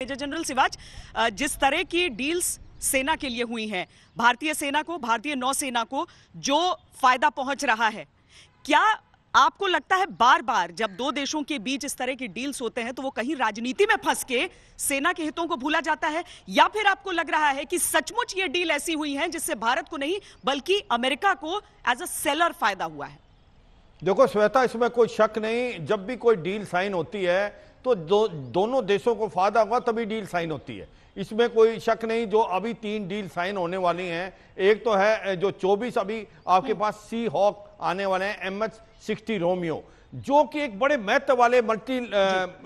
Major general Siwach जिस तरह की डील्स सेना के लिए हुई हैं भारतीय सेना को भारतीय नौसेना को जो फायदा पहुंच रहा है क्या आपको लगता है बार बार जब दो देशों के बीच इस तरह की डील्स होते हैं तो वो कहीं राजनीति में फंस के सेना के हितों को भूला जाता है या फिर आपको लग रहा है कि सचमुच ये डील ऐसी हुई है जिससे भारत को नहीं बल्कि अमेरिका को एज अ सेलर फायदा हुआ है देखो श्वेता इसमें कोई शक नहीं जब भी कोई डील साइन होती है तो दो, दोनों देशों को फायदा होगा तभी डील साइन होती है इसमें कोई शक नहीं जो अभी तीन डील साइन होने वाली हैं एक तो है जो 24 अभी आपके हम्म। पास सी हॉक आने वाले हैं एम एच सिक्सटी रोमियो जो कि एक बड़े महत्व वाले मल्टी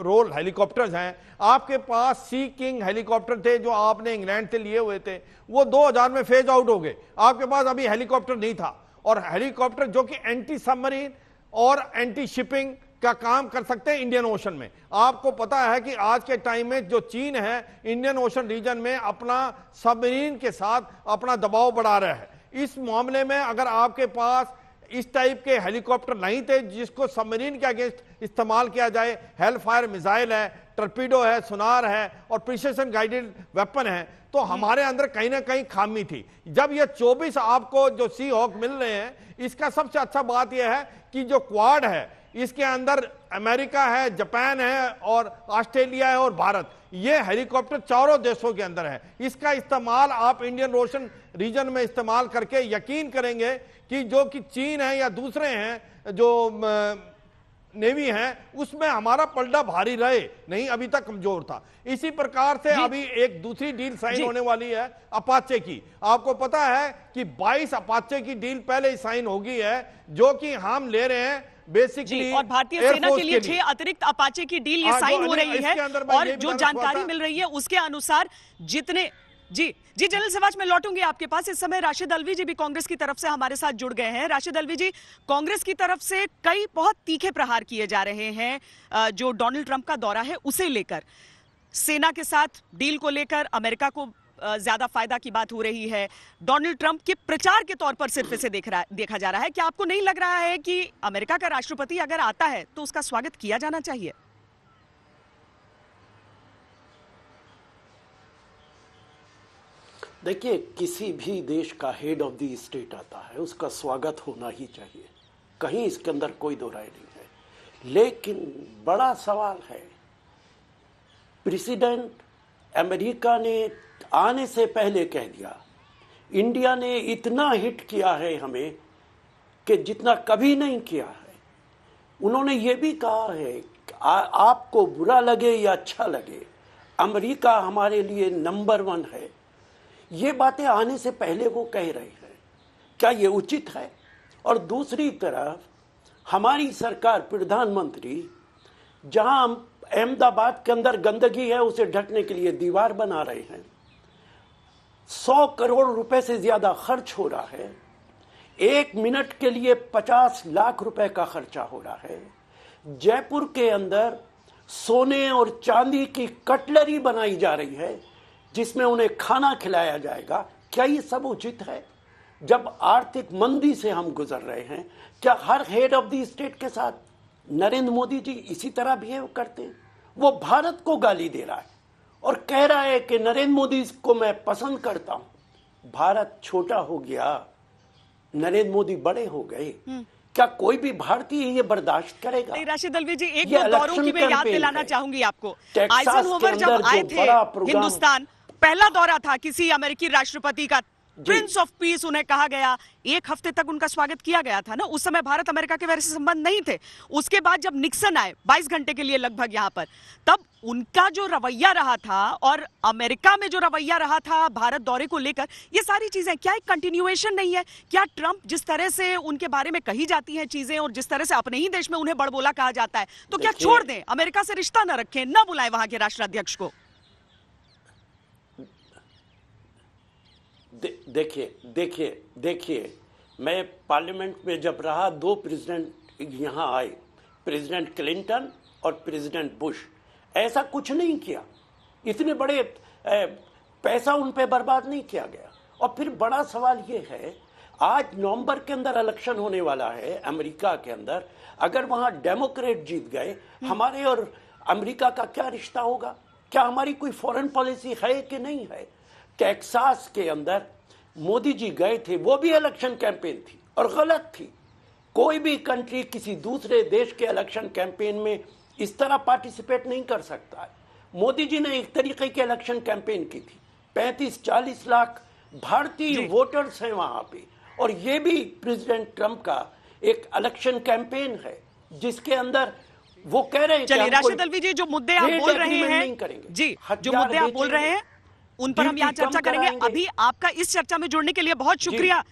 रोल हेलीकॉप्टर्स हैं आपके पास सी किंग हेलीकॉप्टर थे जो आपने इंग्लैंड से लिए हुए थे वो 2000 में फेज आउट हो गए आपके पास अभी हेलीकॉप्टर नहीं था और हेलीकॉप्टर जो कि एंटी सबमरीन और एंटी शिपिंग का काम कर सकते हैं इंडियन ओशन में आपको पता है कि आज के टाइम में जो चीन है इंडियन ओशन रीजन में अपना सबमरीन के साथ अपना दबाव बढ़ा रहा है इस मामले में अगर आपके पास इस टाइप के हेलीकॉप्टर नहीं थे जिसको सबमरीन के अगेंस्ट इस्तेमाल किया जाए हेल फायर मिसाइल है टर्पीडो है सुनार है और प्रिसेशन गाइडेड वेपन है तो हमारे अंदर कहीं ना कहीं खामी थी जब ये 24 आपको जो सी हॉक मिल रहे हैं इसका सबसे अच्छा बात यह है कि जो क्वाड है इसके अंदर अमेरिका है जापान है और ऑस्ट्रेलिया है और भारत ये हेलीकॉप्टर चारों देशों के अंदर है इसका इस्तेमाल आप इंडियन ओशन रीजन में इस्तेमाल करके यकीन करेंगे कि जो कि चीन है या दूसरे हैं जो नेवी है उसमें हमारा पलड़ा भारी रहे नहीं अभी तक कमजोर था इसी प्रकार से अभी एक दूसरी डील साइन होने वाली है अपाचे की आपको पता है कि 22 अपाचे की डील पहले ही साइन होगी है जो कि हम ले रहे हैं बेसिकली और भारतीय सेना के लिए छह अतिरिक्त अपाचे की डील ये साइन हाँ, हो रही है और जो जानकारी मिल रही है उसके अनुसार जितने जी जी जनरल सवाज में लौटूंगी आपके पास इस समय राशिद अलवी जी भी कांग्रेस की तरफ से हमारे साथ जुड़ गए हैं राशिद अलवी जी कांग्रेस की तरफ से कई बहुत तीखे प्रहार किए जा रहे हैं जो डोनाल्ड ट्रंप का दौरा है उसे लेकर सेना के साथ डील को लेकर अमेरिका को ज़्यादा फायदा की बात हो रही है डोनाल्ड ट्रंप के प्रचार के तौर पर सिर्फ इसे देख रहा देखा जा रहा है क्या आपको नहीं लग रहा है कि अमेरिका का राष्ट्रपति अगर आता है तो उसका स्वागत किया जाना चाहिए देखिए किसी भी देश का हेड ऑफ द स्टेट आता है उसका स्वागत होना ही चाहिए कहीं इसके अंदर कोई दो राय नहीं है लेकिन बड़ा सवाल है प्रेसिडेंट अमेरिका ने आने से पहले कह दिया इंडिया ने इतना हिट किया है हमें कि जितना कभी नहीं किया है उन्होंने ये भी कहा है आ, आपको बुरा लगे या अच्छा लगे अमेरिका हमारे लिए नंबर वन है ये बातें आने से पहले वो कह रहे हैं क्या ये उचित है और दूसरी तरफ हमारी सरकार प्रधानमंत्री जहां अहमदाबाद के अंदर गंदगी है उसे ढकने के लिए दीवार बना रहे हैं सौ करोड़ रुपए से ज्यादा खर्च हो रहा है एक मिनट के लिए पचास लाख रुपए का खर्चा हो रहा है जयपुर के अंदर सोने और चांदी की कटलरी बनाई जा रही है जिसमें उन्हें खाना खिलाया जाएगा क्या ये सब उचित है जब आर्थिक मंदी से हम गुजर रहे हैं क्या हर हेड ऑफ द स्टेट के साथ नरेंद्र मोदी जी इसी तरह बिहेव करते हैं वो भारत को गाली दे रहा है और कह रहा है कि नरेंद्र मोदी को मैं पसंद करता हूं भारत छोटा हो गया नरेंद्र मोदी बड़े हो गए हम्म। क्या कोई भी भारतीय ये बर्दाश्त करेगा राशिद दलवी जी एक दो दौरों की मैं याद दिलाना चाहूंगी आपको आइजनहोवर जब आए थे हिंदुस्तान पहला दौरा था किसी अमेरिकी राष्ट्रपति का प्रिंस ऑफ पीस उन्हें कहा गया एक हफ्ते तक उनका स्वागत किया गया था ना उस समय भारत अमेरिका के वैसे संबंध नहीं थे उसके बाद जब निक्सन आए 22 घंटे के लिए लगभग यहाँ पर तब उनका जो रवैया रहा था और अमेरिका में जो रवैया रहा था भारत दौरे को लेकर ये सारी चीजें क्या एक कंटिन्यूएशन नहीं है क्या ट्रंप जिस तरह से उनके बारे में कही जाती है चीजें और जिस तरह से अपने ही देश में उन्हें बड़बोला कहा जाता है तो क्या छोड़ दें अमेरिका से रिश्ता न रखें न बुलाएं वहां के राष्ट्राध्यक्ष को देखिए देखिए देखिए मैं पार्लियामेंट में जब रहा दो प्रेसिडेंट यहाँ आए प्रेसिडेंट क्लिंटन और प्रेसिडेंट बुश ऐसा कुछ नहीं किया इतने बड़े पैसा उन पर बर्बाद नहीं किया गया और फिर बड़ा सवाल ये है आज नवंबर के अंदर इलेक्शन होने वाला है अमेरिका के अंदर अगर वहाँ डेमोक्रेट जीत गए हमारे और अमेरिका का क्या रिश्ता होगा क्या हमारी कोई फॉरेन पॉलिसी है कि नहीं है टेक्सास के अंदर मोदी जी गए थे वो भी इलेक्शन कैंपेन थी और गलत थी कोई भी कंट्री किसी दूसरे देश के इलेक्शन कैंपेन में इस तरह पार्टिसिपेट नहीं कर सकता मोदी जी ने एक तरीके की इलेक्शन कैंपेन की थी पैंतीस चालीस लाख भारतीय वोटर्स हैं वहां पे और ये भी प्रेसिडेंट ट्रंप का एक इलेक्शन कैंपेन है जिसके अंदर वो कह रहे हैं चलिए राशिद अलवी जी जो मुद्दे आप बोल रहे हैं जी जो मुद्दे आप बोल रहे हैं उन पर हम यहाँ चर्चा करेंगे अभी आपका इस चर्चा में जुड़ने के लिए बहुत शुक्रिया